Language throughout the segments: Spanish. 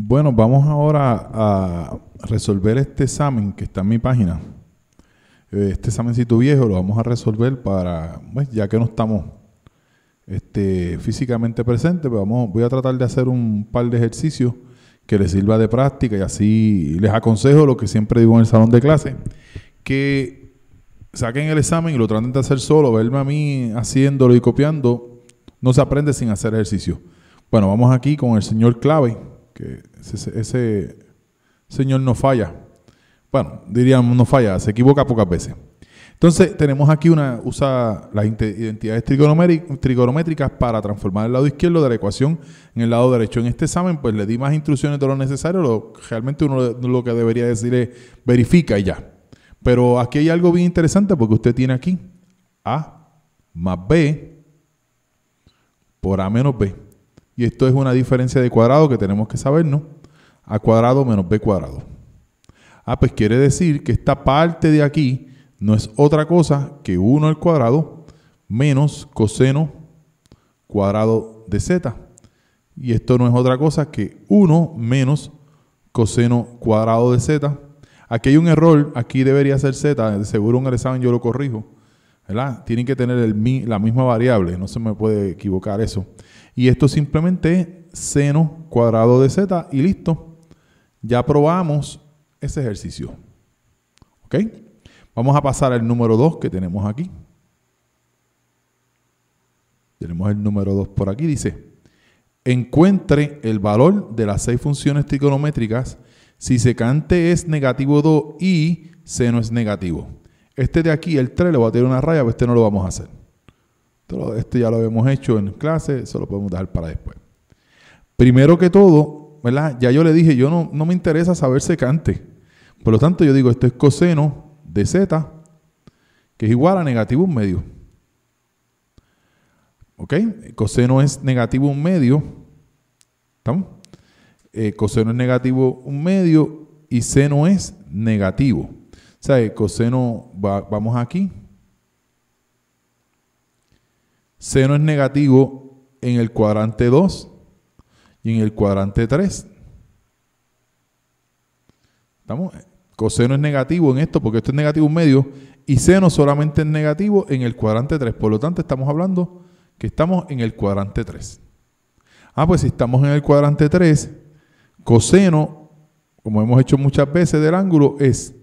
Bueno, vamos ahora a resolver este examen que está en mi página. Eh, este examencito viejo lo vamos a resolver para, pues, ya que no estamos este, físicamente presentes, pues vamos, voy a tratar de hacer un par de ejercicios que les sirva de práctica y así les aconsejo lo que siempre digo en el salón de clase, que saquen el examen y lo traten de hacer solo, verme a mí haciéndolo y copiando, no se aprende sin hacer ejercicio. Bueno, vamos aquí con el señor Clave ese, señor no falla. Bueno, diríamos no falla, se equivoca pocas veces. Entonces, tenemos aquí una, usa las identidades trigonométricas para transformar el lado izquierdo de la ecuación en el lado derecho. En este examen, pues le di más instrucciones de lo necesario. Lo, realmente uno lo que debería decir es verifica y ya. Pero aquí hay algo bien interesante porque usted tiene aquí A más B por A menos B. Y esto es una diferencia de cuadrado que tenemos que saber, ¿no? A cuadrado menos b cuadrado. Ah, pues quiere decir que esta parte de aquí no es otra cosa que 1 al cuadrado menos coseno cuadrado de z. Y esto no es otra cosa que 1 menos coseno cuadrado de z. Aquí hay un error, aquí debería ser z, seguro un el examen yo lo corrijo. ¿verdad? Tienen que tener el, la misma variable, no se me puede equivocar eso. Y esto simplemente es seno cuadrado de z y listo. Ya probamos ese ejercicio. ¿Ok? Vamos a pasar al número 2 que tenemos aquí. Tenemos el número 2 por aquí. Dice, encuentre el valor de las seis funciones trigonométricas si secante es negativo 2 y seno es negativo. Este de aquí, el 3, le voy a tener una raya, pero este no lo vamos a hacer esto ya lo habíamos hecho en clase, eso lo podemos dejar para después. Primero que todo, ¿verdad? Ya yo le dije, yo no, me interesa saber secante. Por lo tanto, yo digo, esto es coseno de z, que es igual a negativo un medio. ¿Ok? coseno es negativo un medio. ¿Estamos? Eh, coseno es negativo un medio y seno es negativo. O sea, coseno, vamos aquí, Seno es negativo en el cuadrante 2 y en el cuadrante 3. ¿Estamos? Coseno es negativo en esto porque esto es negativo un medio y seno solamente es negativo en el cuadrante 3. Por lo tanto, estamos hablando que estamos en el cuadrante 3. Ah, pues si estamos en el cuadrante 3, coseno, como hemos hecho muchas veces del ángulo, es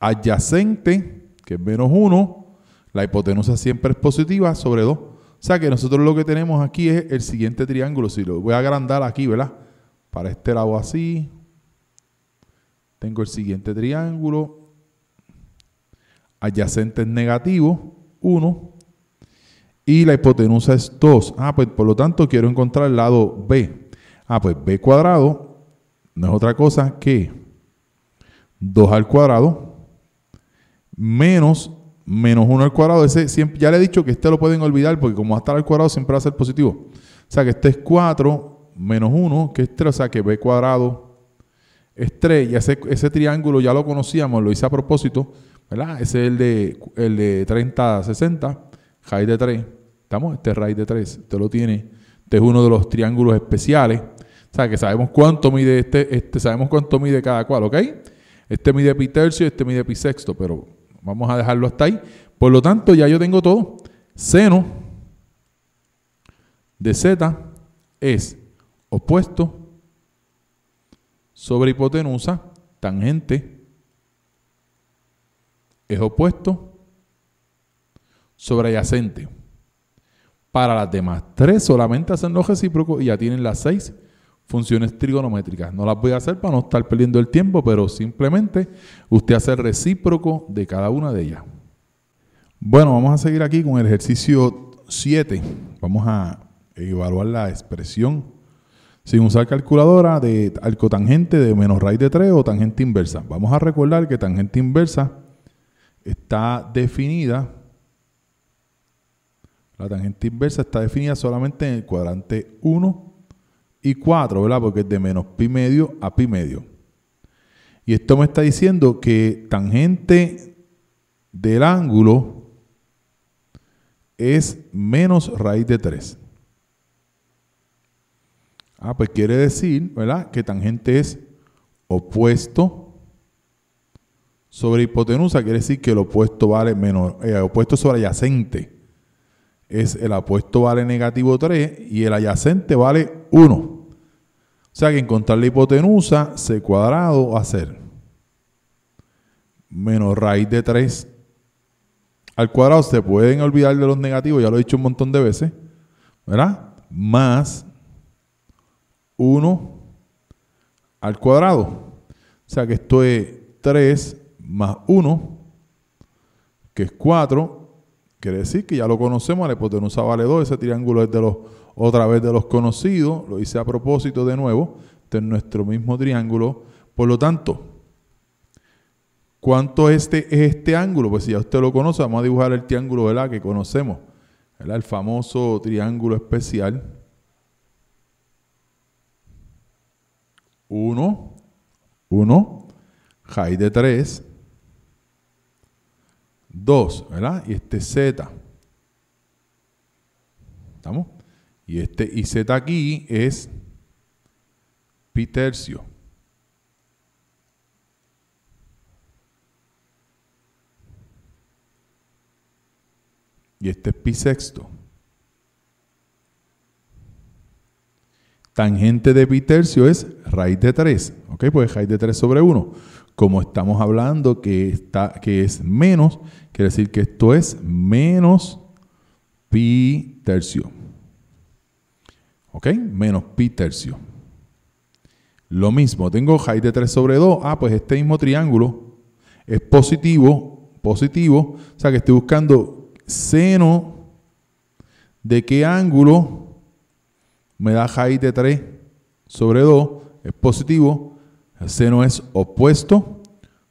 adyacente, que es menos 1, la hipotenusa siempre es positiva, sobre 2. O sea que nosotros lo que tenemos aquí es el siguiente triángulo. Si lo voy a agrandar aquí, ¿verdad? Para este lado así. Tengo el siguiente triángulo. es negativo, 1. Y la hipotenusa es 2. Ah, pues por lo tanto quiero encontrar el lado B. Ah, pues B cuadrado no es otra cosa que 2 al cuadrado menos menos 1 al cuadrado, ese ya le he dicho que este lo pueden olvidar porque como va a estar al cuadrado siempre va a ser positivo. O sea que este es 4 menos 1, que es 3, o sea que b cuadrado es 3. ese, ese triángulo ya lo conocíamos, lo hice a propósito, ¿verdad? Ese es el de, el de 30 a 60, raíz de 3. ¿Estamos? Este es raíz de 3, este lo tiene. Este es uno de los triángulos especiales. O sea que sabemos cuánto mide este, este sabemos cuánto mide cada cual, ¿ok? Este mide pi tercio, este mide pi sexto, pero Vamos a dejarlo hasta ahí. Por lo tanto, ya yo tengo todo. Seno de Z es opuesto sobre hipotenusa, tangente, es opuesto sobre adyacente. Para las demás tres solamente hacen los recíprocos y ya tienen las seis funciones trigonométricas. No las voy a hacer para no estar perdiendo el tiempo, pero simplemente usted hace el recíproco de cada una de ellas. Bueno, vamos a seguir aquí con el ejercicio 7. Vamos a evaluar la expresión sin usar calculadora de tangente de menos raíz de 3 o tangente inversa. Vamos a recordar que tangente inversa está definida, la tangente inversa está definida solamente en el cuadrante 1 y 4, ¿verdad? Porque es de menos pi medio a pi medio. Y esto me está diciendo que tangente del ángulo es menos raíz de 3. Ah, pues quiere decir, ¿verdad? Que tangente es opuesto sobre hipotenusa, quiere decir que el opuesto vale menos, eh, el opuesto sobre adyacente es el opuesto vale negativo 3 y el adyacente vale 1. O sea que encontrar la hipotenusa, C cuadrado va a ser menos raíz de 3 al cuadrado. Se pueden olvidar de los negativos, ya lo he dicho un montón de veces, ¿verdad? Más 1 al cuadrado. O sea que esto es 3 más 1, que es 4. Quiere decir que ya lo conocemos, la hipotenusa vale 2, ese triángulo es de los otra vez de los conocidos, lo hice a propósito de nuevo, de nuestro mismo triángulo. Por lo tanto, ¿cuánto es este, este ángulo? Pues si ya usted lo conoce, vamos a dibujar el triángulo que conocemos, el famoso triángulo especial. 1, 1, high de 3, 2, ¿verdad? Y este Z. ¿Estamos? Y este IZ aquí es pi tercio. Y este es pi sexto. Tangente de pi tercio es raíz de 3. ¿Ok? Pues raíz de 3 sobre 1. Como estamos hablando que, está, que es menos, quiere decir que esto es menos pi tercio. ¿Ok? Menos pi tercio. Lo mismo, tengo high de 3 sobre 2. Ah, pues este mismo triángulo es positivo, positivo. O sea que estoy buscando seno de qué ángulo me da high de 3 sobre 2. Es positivo. El seno es opuesto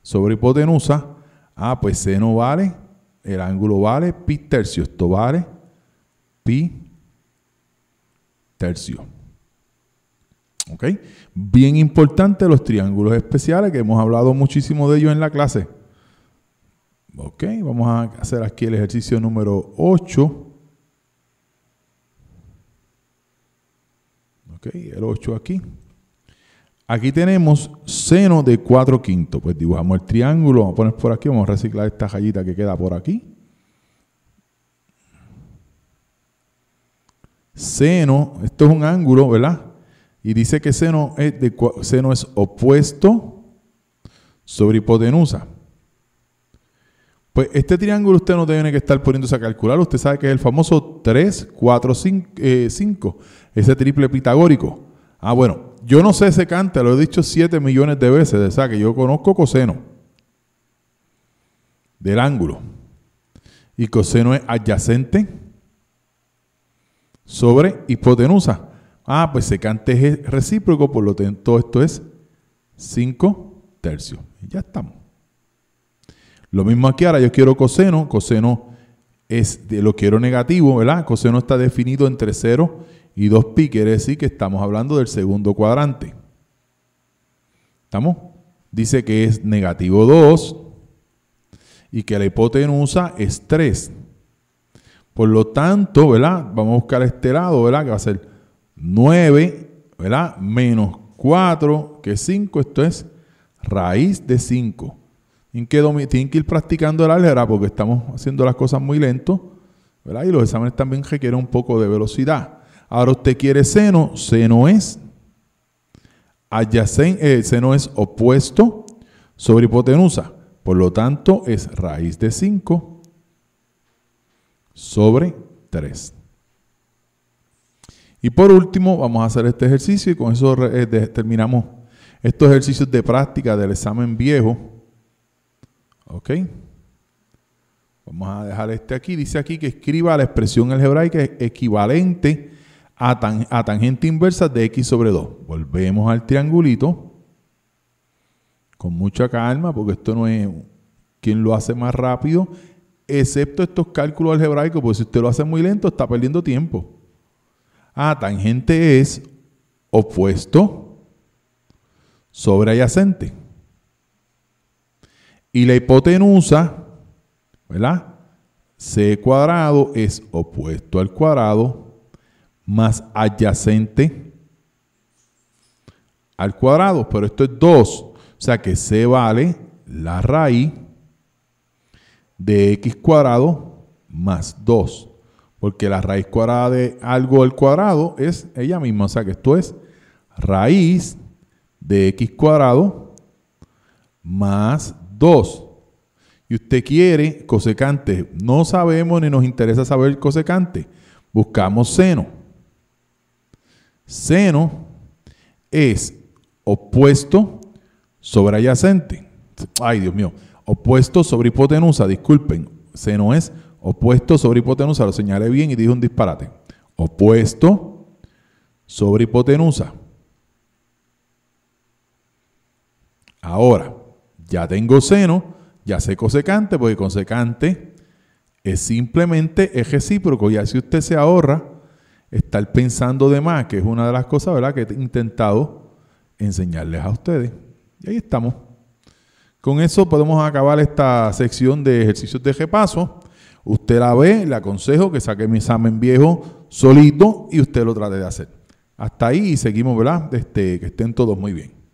sobre hipotenusa. Ah, pues seno vale, el ángulo vale, pi tercio. Esto vale, pi Tercio Bien importante los triángulos especiales, que hemos hablado muchísimo de ellos en la clase. ¿Ok? Vamos a hacer aquí el ejercicio número 8. ¿Ok? El 8 aquí. Aquí tenemos seno de 4 quintos. Pues dibujamos el triángulo, vamos a poner por aquí, vamos a reciclar esta gallita que queda por aquí. Seno, esto es un ángulo, ¿verdad? Y dice que seno es, opuesto sobre hipotenusa. Pues este triángulo usted no tiene que estar poniéndose a calcular. Usted sabe que es el famoso 3, 4, 5, ese triple pitagórico. Ah, bueno, yo no sé ese cante, lo he dicho 7 millones de veces, o sea que yo conozco coseno del ángulo. Y coseno es adyacente sobre hipotenusa. Ah, pues secante es recíproco, por lo tanto esto es 5 tercios. Ya estamos. Lo mismo aquí ahora, yo quiero coseno, coseno es lo quiero negativo, ¿verdad? Coseno está definido entre 0 y 2pi, quiere decir que estamos hablando del segundo cuadrante. ¿Estamos? Dice que es negativo 2 y que la hipotenusa es 3. Por lo tanto, ¿verdad? Vamos a buscar este lado, ¿verdad? Que va a ser 9, ¿verdad? Menos 4, que es 5, esto es raíz de 5. Tienen que, ir practicando el álgebra porque estamos haciendo las cosas muy lento, ¿verdad? Y los exámenes también requieren un poco de velocidad. Ahora usted quiere seno, seno es eh, seno es opuesto sobre hipotenusa. Por lo tanto, es raíz de 5 sobre 3. Y por último, vamos a hacer este ejercicio y con eso eh, terminamos estos ejercicios de práctica del examen viejo. ¿Ok? Vamos a dejar este aquí. Dice aquí que escriba la expresión algebraica equivalente a, a tangente inversa de x sobre 2. Volvemos al triangulito. Con mucha calma, porque esto no es quien lo hace más rápido excepto estos cálculos algebraicos, porque si usted lo hace muy lento, está perdiendo tiempo. Ah, tangente es opuesto Sobre adyacente Y la hipotenusa, ¿verdad? C cuadrado es opuesto al cuadrado más adyacente al cuadrado, pero esto es 2, o sea que C vale la raíz de x cuadrado más 2. Porque la raíz cuadrada de algo al cuadrado es ella misma. O sea que esto es raíz de x cuadrado más 2. Y usted quiere cosecante. No sabemos ni nos interesa saber cosecante. Buscamos seno. Seno es opuesto Sobre adyacente Ay, Dios mío. Opuesto sobre hipotenusa, disculpen, seno es opuesto sobre hipotenusa, lo señalé bien y dije un disparate. Opuesto sobre hipotenusa. Ahora, ya tengo seno, ya sé cosecante, porque cosecante es simplemente es recíproco. Ya si usted se ahorra estar pensando de más, que es una de las cosas ¿verdad? que he intentado enseñarles a ustedes. Y ahí estamos. Con eso podemos acabar esta sección de ejercicios de repaso. Usted la ve, le aconsejo que saque mi examen viejo solito y usted lo trate de hacer. Hasta ahí y seguimos, ¿verdad? Este, que estén todos muy bien.